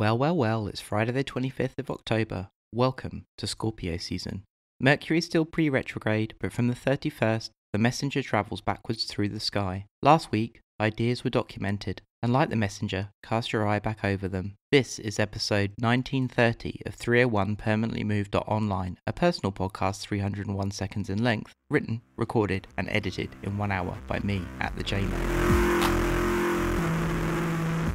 Well, well, well, it's Friday the 25th of October. Welcome to Scorpio season. Mercury is still pre retrograde, but from the 31st, the messenger travels backwards through the sky. Last week, ideas were documented, and like the messenger, cast your eye back over them. This is episode 1930 of 301 Permanently Moved Online, a personal podcast 301 seconds in length, written, recorded, and edited in one hour by me at the JMO.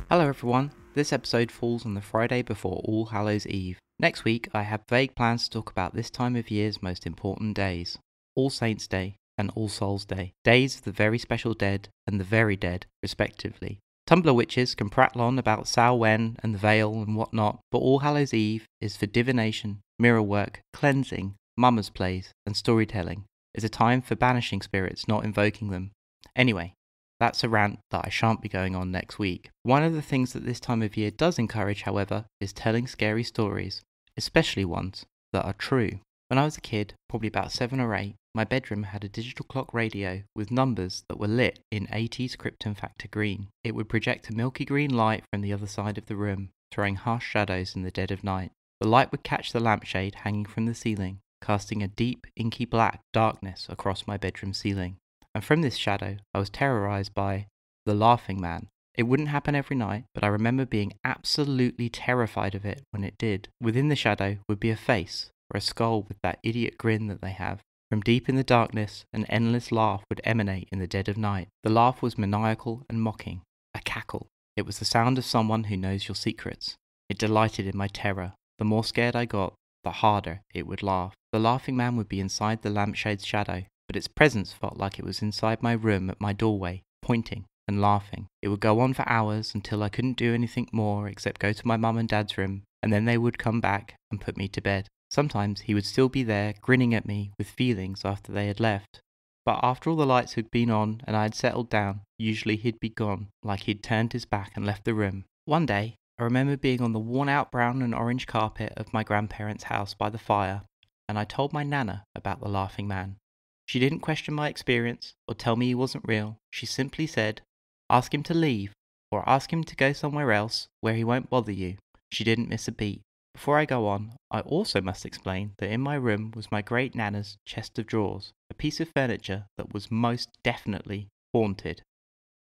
Hello, everyone. This episode falls on the Friday before All Hallows Eve. Next week, I have vague plans to talk about this time of year's most important days All Saints' Day and All Souls' Day, days of the very special dead and the very dead, respectively. Tumblr witches can prattle on about Samhain and the veil and whatnot, but All Hallows Eve is for divination, mirror work, cleansing, mummers plays, and storytelling. It's a time for banishing spirits, not invoking them. Anyway, that's a rant that I shan't be going on next week. One of the things that this time of year does encourage, however, is telling scary stories, especially ones that are true. When I was a kid, probably about seven or eight, my bedroom had a digital clock radio with numbers that were lit in 80s Krypton Factor green. It would project a milky green light from the other side of the room, throwing harsh shadows in the dead of night. The light would catch the lampshade hanging from the ceiling, casting a deep, inky black darkness across my bedroom ceiling and from this shadow I was terrorized by the laughing man. It wouldn't happen every night, but I remember being absolutely terrified of it when it did. Within the shadow would be a face, or a skull with that idiot grin that they have. From deep in the darkness, an endless laugh would emanate in the dead of night. The laugh was maniacal and mocking, a cackle. It was the sound of someone who knows your secrets. It delighted in my terror. The more scared I got, the harder it would laugh. The laughing man would be inside the lampshade's shadow, but its presence felt like it was inside my room at my doorway, pointing and laughing. It would go on for hours until I couldn't do anything more except go to my mum and dad's room, and then they would come back and put me to bed. Sometimes he would still be there, grinning at me with feelings after they had left. But after all the lights had been on and I had settled down, usually he'd be gone, like he'd turned his back and left the room. One day, I remember being on the worn out brown and orange carpet of my grandparents' house by the fire, and I told my Nana about the laughing man. She didn't question my experience or tell me he wasn't real. She simply said, Ask him to leave or ask him to go somewhere else where he won't bother you. She didn't miss a beat. Before I go on, I also must explain that in my room was my great nana's chest of drawers, a piece of furniture that was most definitely haunted.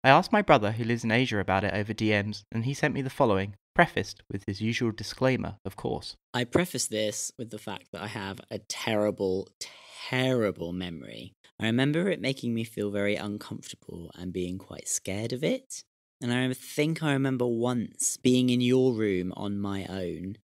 I asked my brother who lives in Asia about it over DMs, and he sent me the following, prefaced with his usual disclaimer, of course. I preface this with the fact that I have a terrible, terrible memory. I remember it making me feel very uncomfortable and being quite scared of it. And I think I remember once being in your room on my own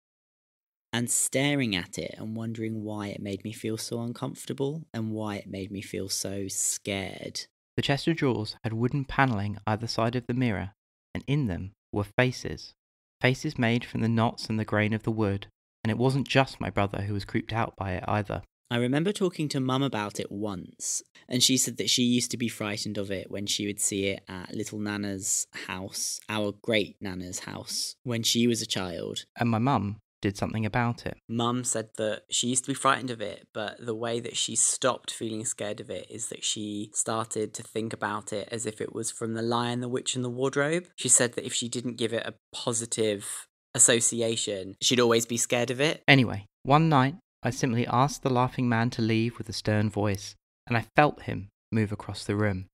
and staring at it and wondering why it made me feel so uncomfortable and why it made me feel so scared. The chest of drawers had wooden panelling either side of the mirror, and in them were faces. Faces made from the knots and the grain of the wood, and it wasn't just my brother who was creeped out by it either. I remember talking to mum about it once, and she said that she used to be frightened of it when she would see it at little Nana's house, our great Nana's house, when she was a child. And my mum did something about it. Mum said that she used to be frightened of it, but the way that she stopped feeling scared of it is that she started to think about it as if it was from The Lion, the Witch, and the Wardrobe. She said that if she didn't give it a positive association, she'd always be scared of it. Anyway, one night I simply asked the laughing man to leave with a stern voice, and I felt him move across the room.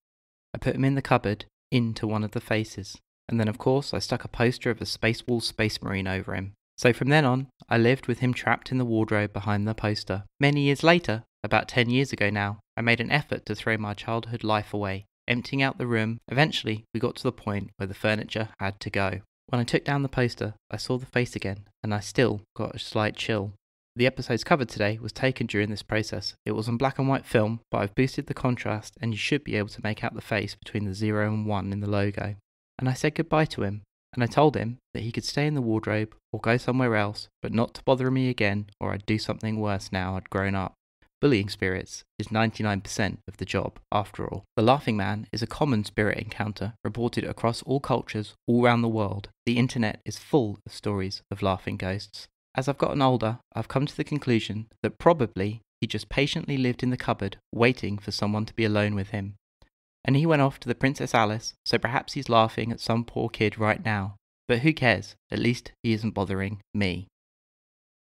I put him in the cupboard, into one of the faces, and then, of course, I stuck a poster of a Space Wall Space Marine over him. So from then on, I lived with him trapped in the wardrobe behind the poster. Many years later, about 10 years ago now, I made an effort to throw my childhood life away, emptying out the room. Eventually, we got to the point where the furniture had to go. When I took down the poster, I saw the face again, and I still got a slight chill. The episodes covered today was taken during this process. It was on black and white film, but I've boosted the contrast and you should be able to make out the face between the 0 and 1 in the logo. And I said goodbye to him, and I told him that he could stay in the wardrobe or go somewhere else, but not to bother me again or I'd do something worse now I'd grown up. Bullying spirits is 99% of the job, after all. The Laughing Man is a common spirit encounter reported across all cultures all around the world. The internet is full of stories of laughing ghosts. As I've gotten older, I've come to the conclusion that probably he just patiently lived in the cupboard, waiting for someone to be alone with him. And he went off to the Princess Alice, so perhaps he's laughing at some poor kid right now. But who cares? At least he isn't bothering me.